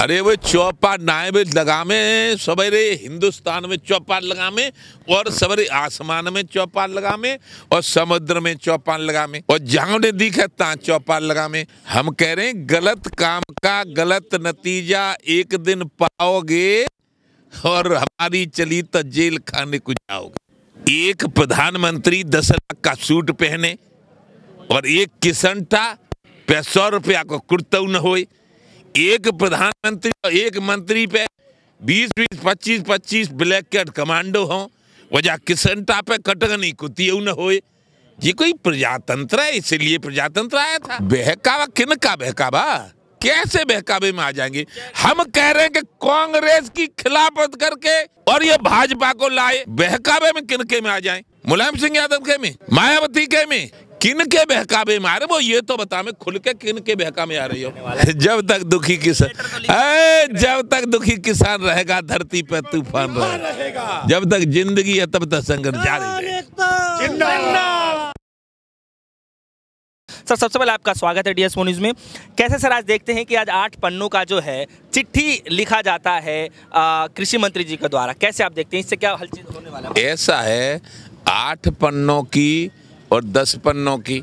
अरे वो चौपाट नाय में लगामे सवेरे हिंदुस्तान में चौपाट लगामे और सवेरे आसमान में चौपाट लगामे और समुद्र में चौपाट लगामे और जहां दिखे ता चौपाल चौपाट लगामे हम कह रहे हैं गलत काम का गलत नतीजा एक दिन पाओगे और हमारी चली तो जेल खाने को जाओगे एक प्रधानमंत्री दस लाख का सूट पहने और एक किशन था रुपया को कुर्तऊ न होए एक प्रधानमंत्री और एक मंत्री पे बीस बीस पच्चीस पच्चीस ब्लैक कैट कमांडो हो वजह किसनटा पे कटक नहीं कुतिय न हो ये कोई प्रजातंत्र है इसलिए प्रजातंत्र आया था बहकावा किन का बहकावा कैसे बहकावे में आ जाएंगे हम कह रहे हैं कि कांग्रेस की खिलाफत करके और ये भाजपा को लाए बहकावे में किनके में आ जाए मुलायम सिंह यादव के में मायावती के में किन के बहकावे में आ रहे वो ये तो बता मैं खुल के किन के बहका में आ रही हो जब तक दुखी किसान तो जब तक दुखी किसान रहेगा धरती पे तूफान रहेगा जब तक जिंदगी है तब तक संघर्ष जारी सर सबसे पहले आपका स्वागत है डी एस न्यूज़ में कैसे सर आज देखते हैं कि आज आठ पन्नों का जो है चिट्ठी लिखा जाता है कृषि मंत्री जी के द्वारा कैसे आप देखते हैं इससे क्या हल चीज होने वाला है ऐसा है आठ पन्नों की और दस पन्नों की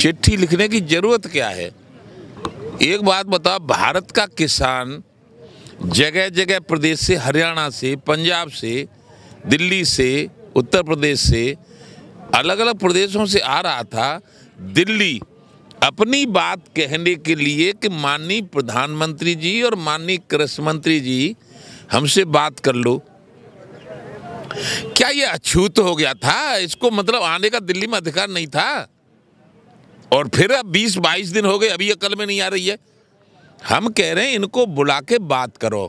चिट्ठी लिखने की ज़रूरत क्या है एक बात बताओ भारत का किसान जगह जगह प्रदेश से हरियाणा से पंजाब से दिल्ली से उत्तर प्रदेश से अलग अलग प्रदेशों से आ रहा था दिल्ली अपनी बात कहने के लिए कि माननीय प्रधानमंत्री जी और माननीय कृषि मंत्री जी हमसे बात कर लो क्या ये अछूत हो गया था इसको मतलब आने का दिल्ली में अधिकार नहीं था और फिर अब 20 बाईस दिन हो गए अभी अकल में नहीं आ रही है हम कह रहे हैं इनको बुला के बात करो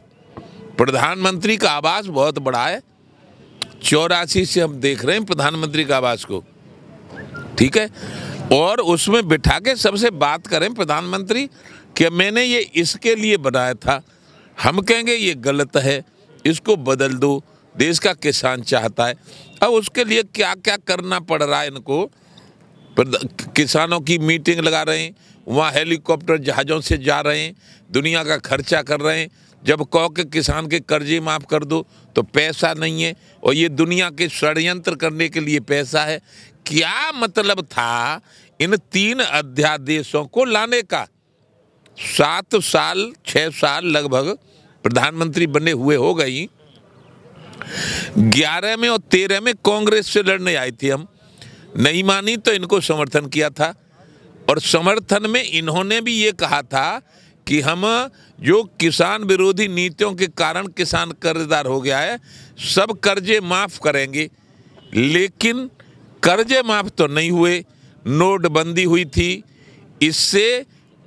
प्रधानमंत्री का आवास बहुत बड़ा है चौरासी से हम देख रहे हैं प्रधानमंत्री का आवास को ठीक है और उसमें बिठा के सबसे बात करें प्रधानमंत्री कि मैंने ये इसके लिए बनाया था हम कहेंगे ये गलत है इसको बदल दो देश का किसान चाहता है अब उसके लिए क्या क्या करना पड़ रहा है इनको किसानों की मीटिंग लगा रहे हैं वहाँ हेलीकॉप्टर जहाज़ों से जा रहे हैं दुनिया का खर्चा कर रहे हैं जब कह के किसान के कर्जे माफ़ कर दो तो पैसा नहीं है और ये दुनिया के षडयंत्र करने के लिए पैसा है क्या मतलब था इन तीन अध्यादेशों को लाने का सात साल छः साल लगभग प्रधानमंत्री बने हुए हो गई ग्यारह में और तेरह में कांग्रेस से लड़ने आई थी हम नहीं मानी तो इनको समर्थन किया था और समर्थन में इन्होंने भी ये कहा था कि हम जो किसान विरोधी नीतियों के कारण किसान कर्जदार हो गया है सब कर्जे माफ़ करेंगे लेकिन कर्जे माफ़ तो नहीं हुए नोटबंदी हुई थी इससे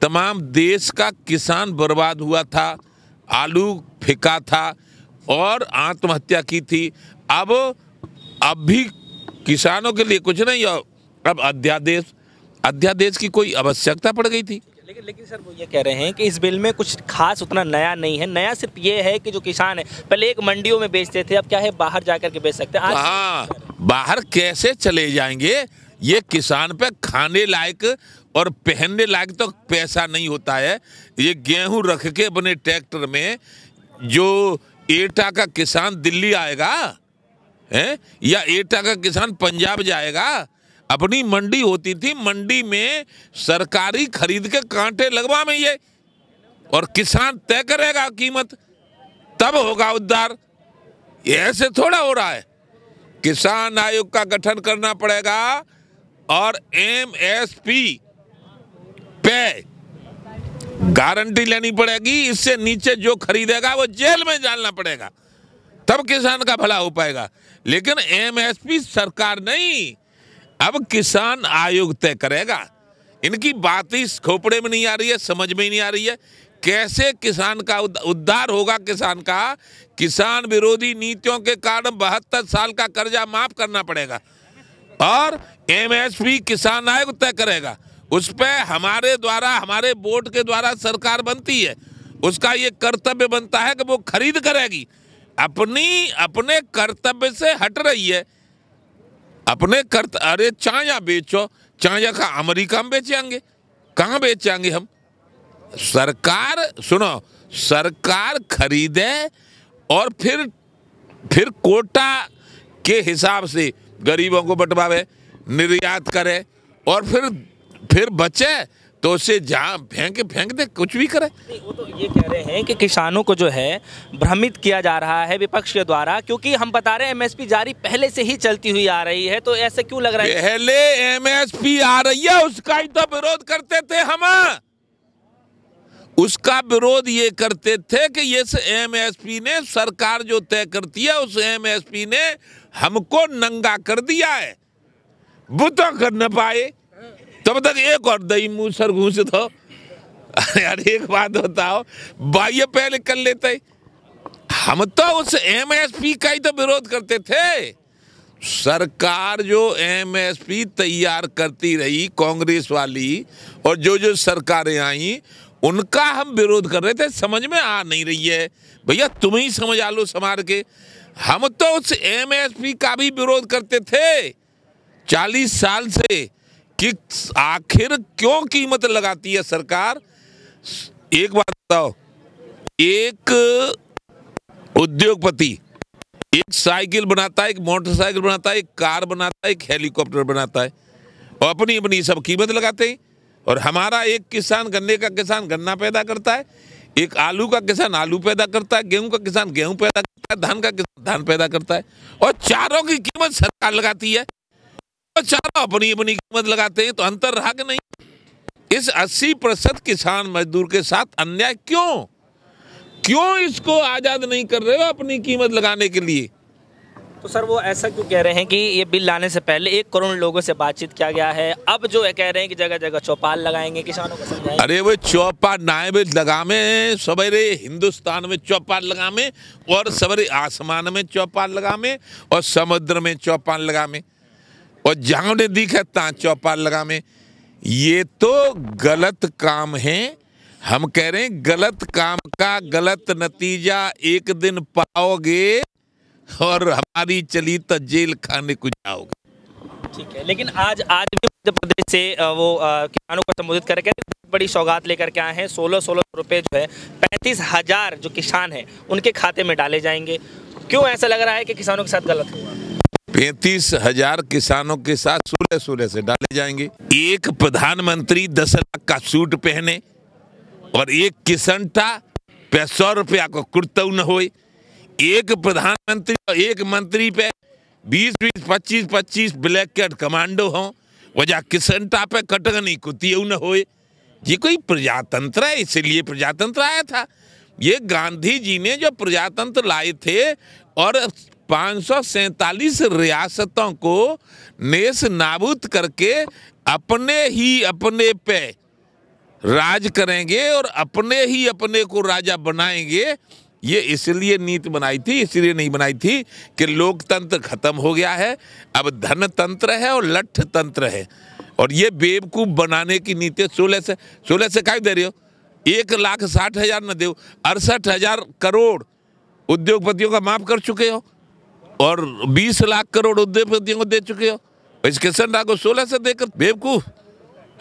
तमाम देश का किसान बर्बाद हुआ था आलू फिका था और आत्महत्या की थी अब अब भी किसानों के लिए कुछ नहीं अब अध्यादेश अध्यादेश की कोई आवश्यकता पड़ गई थी लेकिन लेकिन सर वो ये कह रहे हैं कि इस बिल में कुछ खास उतना नया नहीं है नया सिर्फ ये है कि जो किसान है पहले एक मंडियों में बेचते थे अब क्या है बाहर जाकर के बेच सकते हैं हाँ बाहर कैसे चले जाएंगे ये किसान पे खाने लायक और पहनने लायक तो पैसा नहीं होता है ये गेहूं रख के बने ट्रैक्टर में जो एटा का किसान दिल्ली आएगा है या एटा का किसान पंजाब जाएगा अपनी मंडी होती थी मंडी में सरकारी खरीद के कांटे लगवा में ये और किसान तय करेगा कीमत तब होगा उद्धार ऐसे थोड़ा हो रहा है किसान आयोग का गठन करना पड़ेगा और एम एस पी पे गारंटी लेनी पड़ेगी इससे नीचे जो खरीदेगा वो जेल में जानना पड़ेगा तब किसान का भला हो पाएगा लेकिन एमएसपी सरकार नहीं अब किसान आयोग तय करेगा इनकी बात ही खोपड़े में नहीं आ रही है समझ में ही नहीं आ रही है कैसे किसान का उद्धार होगा किसान का किसान विरोधी नीतियों के कारण बहत्तर साल का कर्जा माफ करना पड़ेगा और एमएसपी किसान आयोग तय करेगा उस पर हमारे द्वारा हमारे बोर्ड के द्वारा सरकार बनती है उसका ये कर्तव्य बनता है कि वो खरीद करेगी अपनी अपने कर्तव्य से हट रही है अपने कर्त अरे चाया बेचो चाया का अमेरिका में बेचेंगे कहाँ बेचेंगे हम सरकार सुनो सरकार खरीदे और फिर फिर कोटा के हिसाब से गरीबों को बंटवावे निर्यात करे और फिर फिर बचे तो उसे जहाँ फेंक फेंक दे कुछ भी करे वो तो ये कह रहे हैं कि किसानों को जो है भ्रमित किया जा रहा है विपक्ष के द्वारा क्योंकि हम बता रहे हैं एमएसपी जारी पहले से ही चलती हुई आ रही है तो ऐसे क्यों लग रहा है पहले एमएसपी आ रही है उसका ही तो विरोध करते थे हम उसका विरोध ये करते थे कि ये एमएसपी ने सरकार जो तय करती है उस एमएसपी ने हमको नंगा कर दिया है वो तो कर न पाए तब तक एक और दही मुँह सर घूस दो यार एक बात बताओ बाह्य पहले कर लेते हम तो उस एमएसपी का ही तो विरोध करते थे सरकार जो एमएसपी तैयार करती रही कांग्रेस वाली और जो जो सरकारें आई उनका हम विरोध कर रहे थे समझ में आ नहीं रही है भैया तुम ही समझ आ लो समार के हम तो उस एमएसपी का भी विरोध करते थे चालीस साल से कि आखिर क्यों कीमत लगाती है सरकार एक बात बताओ एक उद्योगपति एक साइकिल बनाता है एक मोटरसाइकिल बनाता है एक कार बनाता है एक हेलीकॉप्टर बनाता है और अपनी अपनी सब कीमत लगाते हैं और हमारा एक किसान गन्ने का किसान गन्ना पैदा करता है एक आलू का किसान आलू पैदा करता है गेहूं का किसान गेहूं पैदा करता है धान का किसान धान पैदा करता है और चारों की कीमत सरकार लगाती है चारा अपनी अपनी कीमत लगाते हैं तो अंतर रहा कि नहीं इस 80 प्रतिशत किसान मजदूर के साथ अन्याय क्यों क्यों इसको आजाद नहीं कर रहे हो अपनी कीमत लगाने के लिए तो सर वो ऐसा क्यों कह रहे हैं कि ये बिल लाने से पहले एक करोड़ लोगों से बातचीत किया गया है अब जो कह रहे हैं कि जगह जगह चौपाल लगाएंगे किसानों को अरे वो चौपाल नाए में लगामे सवेरे हिंदुस्तान में चौपाल लगामे और सवेरे आसमान में चौपाल लगामे और समुद्र में चौपाल लगामे और जहां ने दिखा तहा चौपाल लगा में ये तो गलत काम है हम कह रहे हैं गलत काम का गलत नतीजा एक दिन पाओगे और हमारी चली तो जेल खाने को जाओगे ठीक है लेकिन आज आज भी मध्य प्रदेश से वो किसानों को संबोधित करके बड़ी सौगात लेकर के आए हैं सोलह सोलह रुपये जो है पैंतीस हजार जो किसान हैं उनके खाते में डाले जाएंगे क्यों ऐसा लग रहा है कि किसानों के साथ गलत हुआ पैंतीस हजार किसानों के साथ सूर्य सूर्य से डाले जाएंगे एक प्रधानमंत्री दस लाख का सूट पहने और एक किसान था सौ रुपया को कुर्तव न हो एक प्रधानमंत्री और एक मंत्री पे बीस बीस पच्चीस पच्चीस ब्लैक कैट कमांडो हो वजह किसनटा पे कटक नहीं कुतियव न हो ये कोई प्रजातंत्र है इसलिए प्रजातंत्र आया था ये गांधी जी ने जो प्रजातंत्र लाए थे और 547 रियासतों को नेस नाबूद करके अपने ही अपने पे राज करेंगे और अपने ही अपने को राजा बनाएंगे ये इसलिए नीति बनाई थी इसलिए नहीं बनाई थी कि लोकतंत्र खत्म हो गया है अब धन तंत्र है और लठ तंत्र है और ये बेवकूफ बनाने की नीति सोलह से सोलह से काय दे रहे हो एक लाख साठ हजार न दे अड़सठ हजार करोड़ उद्योगपतियों का माफ कर चुके हो और 20 लाख करोड़ उद्योगपतियों को दे चुके हो इस किशन राव को सोलह से देकर बेवकूफ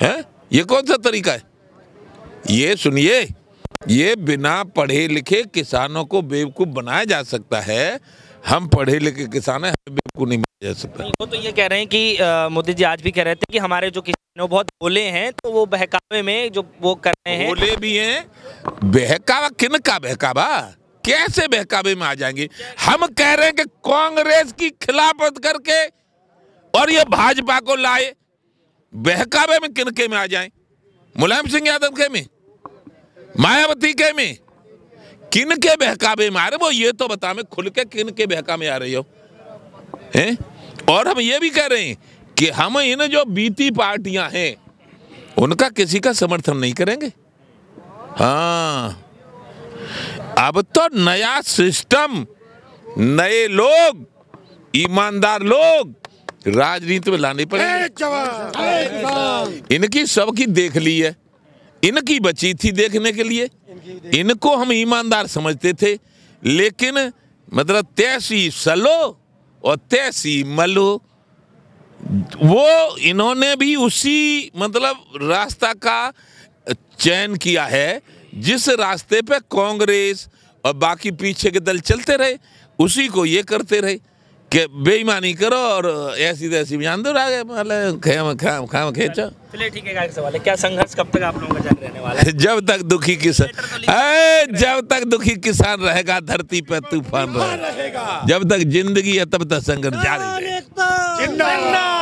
है ये कौन सा तरीका है ये सुनिए ये बिना पढ़े लिखे किसानों को बेवकूफ बनाया जा सकता है हम पढ़े लिखे किसान है बेवकूफ नहीं बनाया जा सकता वो तो ये कह रहे हैं कि मोदी जी आज भी कह रहे थे कि हमारे जो किसान बहुत बोले हैं तो वो बहकावे में जो वो कर रहे हैं बोले भी हैं बहकावा किन का बहकावा कैसे बहकावे में आ जाएंगे हम कह रहे हैं कि कांग्रेस की खिलाफत करके और ये भाजपा को लाए बहकावे में किनके में आ जाएं मुलायम सिंह यादव के में मायावती के में किन के बहकावे में आ रहे वो ये तो बता मैं खुल के किन के बहका में आ रही हो हैं और हम ये भी कह रहे हैं कि हम इन जो बीती पार्टियां हैं उनका किसी का समर्थन नहीं करेंगे हाँ अब तो नया सिस्टम नए लोग ईमानदार लोग राजनीति में लाने पर इनकी सबकी देख ली है इनकी बची थी देखने के लिए इनको हम ईमानदार समझते थे लेकिन मतलब तैसी सलो और तैसी मलो वो इन्होंने भी उसी मतलब रास्ता का चयन किया है जिस रास्ते पे कांग्रेस और बाकी पीछे के दल चलते रहे उसी को ये करते रहे कि बेईमानी करो और ऐसी तैसी बयान दो मतलब खाम खेचो चलिए ठीक है सवाल है क्या संघर्ष कब तक आप लोगों का रहने वाला है जब तक दुखी किसान तो जब तक दुखी किसान रहेगा धरती पर तूफान रहेगा जब तक जिंदगी है तब तक संघर्ष जारी